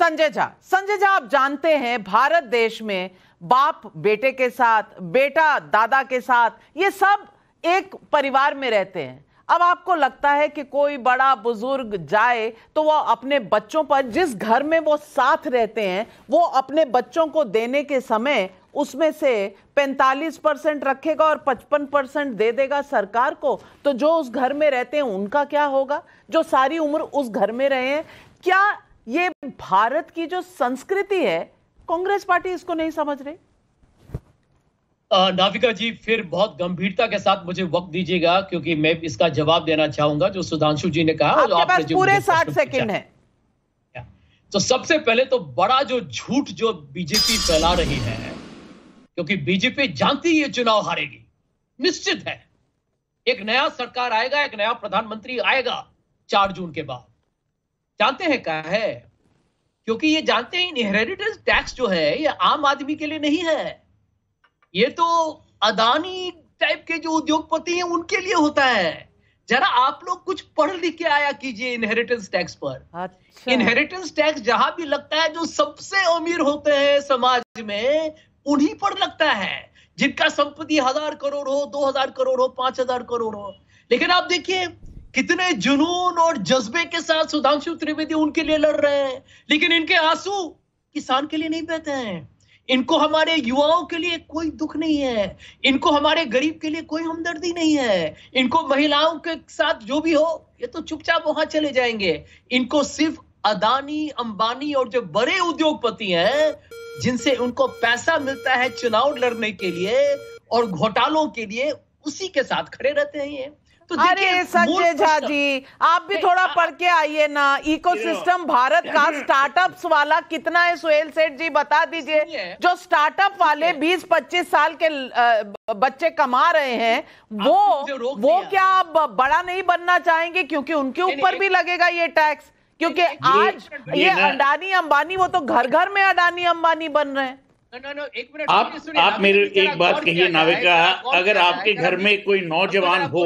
संजय झा संजय झा आप जानते हैं भारत देश में बाप बेटे के साथ बेटा दादा के साथ ये सब एक परिवार में रहते हैं अब आपको लगता है कि कोई बड़ा बुजुर्ग जाए तो वह अपने बच्चों पर जिस घर में वो साथ रहते हैं वो अपने बच्चों को देने के समय उसमें से 45 परसेंट रखेगा और 55 परसेंट दे देगा सरकार को तो जो उस घर में रहते हैं उनका क्या होगा जो सारी उम्र उस घर में रहे हैं क्या ये भारत की जो संस्कृति है कांग्रेस पार्टी इसको नहीं समझ रही नाविका जी फिर बहुत गंभीरता के साथ मुझे वक्त दीजिएगा क्योंकि मैं इसका जवाब देना चाहूंगा जो सुधांशु जी ने कहा आपके पास पूरे साठ सेकंड है तो सबसे पहले तो बड़ा जो झूठ जो बीजेपी फैला रही है क्योंकि बीजेपी जानती है चुनाव हारेगी निश्चित है एक नया सरकार आएगा एक नया प्रधानमंत्री आएगा चार जून के बाद जानते हैं क्या है क्योंकि ये जानते हैं इनहेरिटेंस टैक्स जो है ये आम आदमी के लिए नहीं है ये तो अदानी टाइप के जो उद्योगपति हैं उनके लिए होता है जरा आप लोग कुछ पढ़ लिख के आया कीजिए इनहेरिटेंस टैक्स पर अच्छा। इनहेरिटेंस टैक्स जहां भी लगता है जो सबसे अमीर होते हैं समाज में उन्हीं पर लगता है जिनका संपत्ति हजार करोड़ हो दो हजार करोड़ हो पांच हजार करोड़ हो लेकिन आप देखिए कितने जुनून और जज्बे के साथ सुधांशु त्रिवेदी उनके लिए लड़ रहे हैं लेकिन इनके आंसू किसान के लिए नहीं बहते हैं इनको हमारे युवाओं के लिए कोई दुख नहीं है इनको हमारे गरीब के लिए कोई हमदर्दी नहीं है इनको महिलाओं के साथ जो भी हो ये तो चुपचाप वहां चले जाएंगे इनको सिर्फ अदानी अंबानी और जो बड़े उद्योगपति हैं जिनसे उनको पैसा मिलता है चुनाव लड़ने के लिए और घोटालों के लिए उसी के साथ खड़े रहते हैं ये तो अरे संजय झा जी आप भी थोड़ा पढ़ के आइए ना इकोसिस्टम भारत का स्टार्टअप्स वाला कितना है सुहेल सेठ जी बता दीजिए जो स्टार्टअप वाले 20-25 साल के बच्चे कमा रहे हैं वो वो क्या आप बड़ा नहीं बनना चाहेंगे क्योंकि उनके ऊपर भी लगेगा ये टैक्स क्योंकि आज ये अडानी अंबानी वो तो घर घर में अडानी अंबानी बन रहे हैं आप आप मेरे एक बात कहिए नाविका अगर आपके घर में कोई तो नौजवान हो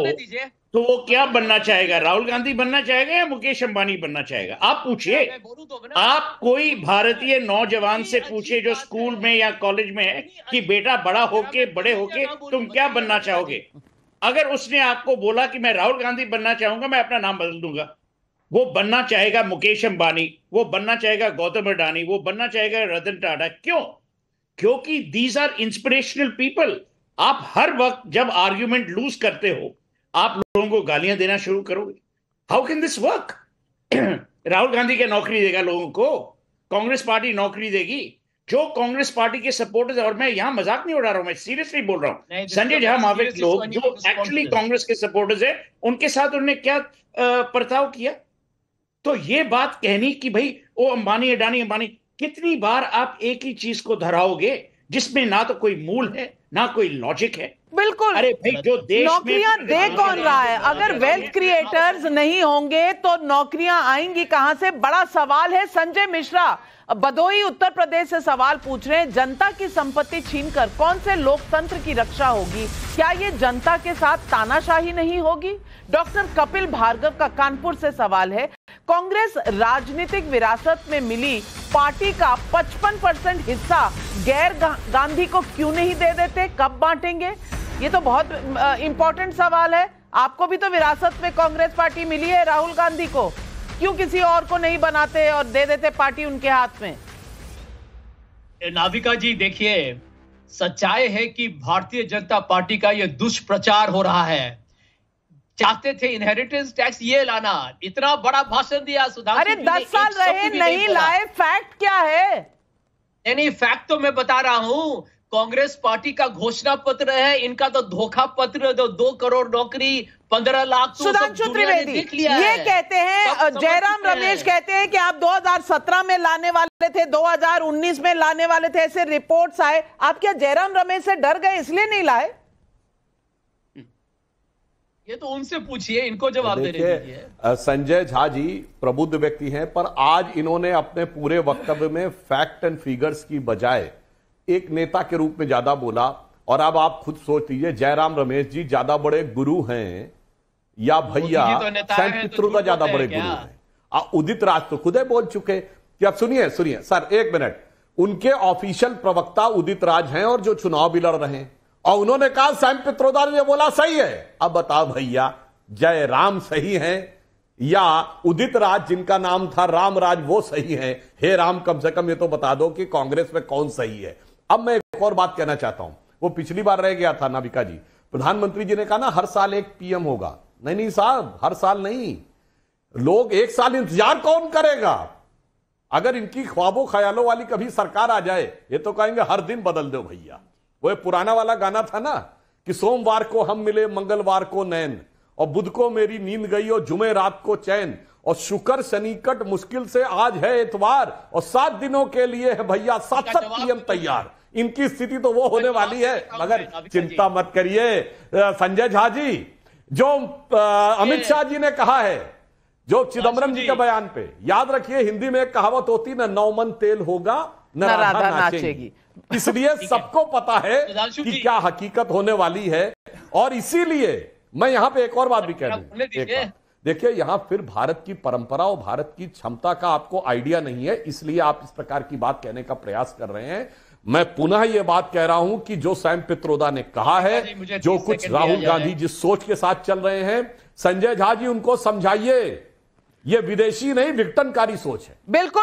तो वो क्या बनना चाहेगा राहुल गांधी बनना चाहेगा या मुकेश अंबानी बनना चाहेगा आप पूछिए तो आप कोई तो भारतीय नौजवान से पूछिए जो स्कूल में या कॉलेज में है कि बेटा बड़ा होके बड़े होके तुम क्या बनना चाहोगे अगर उसने आपको बोला कि मैं राहुल गांधी बनना चाहूंगा मैं अपना नाम बदल दूंगा वो बनना चाहेगा मुकेश अंबानी वो बनना चाहेगा गौतम अडानी वो बनना चाहेगा रतन टाटा क्यों क्योंकि दीज आर इंस्पिरेशनल पीपल आप हर वक्त जब आर्ग्यूमेंट लूज करते हो आप लोगों को गालियां देना शुरू करोगे how can this work Rahul Gandhi क्या नौकरी देगा लोगों को कांग्रेस पार्टी नौकरी देगी जो कांग्रेस पार्टी के सपोर्टर्स और मैं यहां मजाक नहीं उड़ा रहा हूं मैं सीरियसली बोल रहा हूं संजय झा माविक लोग जो एक्चुअली कांग्रेस के सपोर्टर्स है उनके साथ उन्होंने क्या बर्ताव किया तो ये बात कहनी कि भाई ओ अंबानी अडानी अंबानी कितनी बार आप एक ही चीज को धराओगे जिसमें ना तो कोई मूल है ना कोई लॉजिक है बिल्कुल अरे भाई जो देश नौकरियां दे कौन रहा है अगर वेल्थ क्रिएटर्स नहीं होंगे तो नौकरियां आएंगी कहां से बड़ा सवाल है संजय मिश्रा बदोई उत्तर प्रदेश से सवाल पूछ रहे हैं जनता की संपत्ति छीनकर कौन से लोकतंत्र की रक्षा होगी क्या ये जनता के साथ तानाशाही नहीं होगी डॉक्टर कपिल भार्गव का कानपुर से सवाल है कांग्रेस राजनीतिक विरासत में मिली पार्टी का 55 परसेंट हिस्सा गैर गांधी को क्यों नहीं दे देते कब बांटेंगे ये तो बहुत इंपॉर्टेंट सवाल है आपको भी तो विरासत में कांग्रेस पार्टी मिली है राहुल गांधी को क्यों किसी और को नहीं बनाते और दे देते पार्टी उनके हाथ में नाविका जी देखिए सच्चाई है कि भारतीय जनता पार्टी का यह दुष्प्रचार हो रहा है चाहते थे इनहेरिटेंस टैक्स ये लाना इतना बड़ा भाषण दिया सुधा अरे दस साल रहे नहीं लाए फैक्ट क्या है यानी फैक्ट तो मैं बता रहा हूँ कांग्रेस पार्टी का घोषणा पत्र है इनका तो धोखा पत्र दो, तो दो करोड़ नौकरी पंद्रह लाख तो सुधांशु त्रिवेदी ये है। कहते हैं जयराम रमेश है। कहते हैं कि आप 2017 में लाने वाले थे 2019 में लाने वाले थे ऐसे रिपोर्ट्स आए आप क्या जयराम रमेश से डर गए इसलिए नहीं लाए ये तो उनसे पूछिए इनको जवाब देने दीजिए संजय झा जी प्रबुद्ध व्यक्ति हैं पर आज इन्होंने अपने पूरे वक्तव्य में फैक्ट एंड फिगर्स की बजाय एक नेता के रूप में ज्यादा बोला और अब आप खुद सोच लीजिए जयराम रमेश जी ज्यादा बड़े गुरु हैं या भैया सैन तो तो पित्रोदा ज्यादा बड़े गुरु हैं उदित राज तो खुद बोल चुके कि आप सुनिए सुनिए सर एक मिनट उनके ऑफिशियल प्रवक्ता उदित राज हैं और जो चुनाव भी लड़ रहे हैं और उन्होंने कहा सैम पित्रोदा ने बोला सही है अब बताओ भैया जय राम सही है या उदित राज जिनका नाम था राम राज वो सही है हे राम कम से कम ये तो बता दो कि कांग्रेस में कौन सही है अब मैं एक और बात कहना चाहता हूं वो पिछली बार रह गया था नाविका जी प्रधानमंत्री जी ने कहा ना हर साल एक पीएम होगा नहीं नहीं साहब हर साल नहीं लोग एक साल इंतजार कौन करेगा अगर इनकी ख्वाबों ख्यालों वाली कभी सरकार आ जाए ये तो कहेंगे हर दिन बदल दो भैया वह पुराना वाला गाना था ना कि सोमवार को हम मिले मंगलवार को नैन और बुध को मेरी नींद गई और जुमे रात को चैन और शुक्र शनिकट मुश्किल से आज है इतवार और सात दिनों के लिए है भैया सात सात पीएम तो तैयार इनकी स्थिति तो वो होने वाली है मगर चिंता मत करिए संजय झा जी जो अमित शाह जी ने कहा है जो चिदम्बरम अच्छा जी के बयान पे याद रखिए हिंदी में एक कहावत होती ना नौमन तेल होगा न नाचेगी इसलिए सबको पता है कि क्या हकीकत होने वाली है और इसीलिए मैं यहाँ पे एक और बात भी कह हूं देखिए यहां फिर भारत की परंपरा और भारत की क्षमता का आपको आइडिया नहीं है इसलिए आप इस प्रकार की बात कहने का प्रयास कर रहे हैं मैं पुनः यह बात कह रहा हूं कि जो सैम पित्रोदा ने कहा है जो कुछ राहुल गांधी जिस सोच के साथ चल रहे हैं संजय झा जी उनको समझाइए ये विदेशी नहीं विघटनकारी सोच है बिल्कुल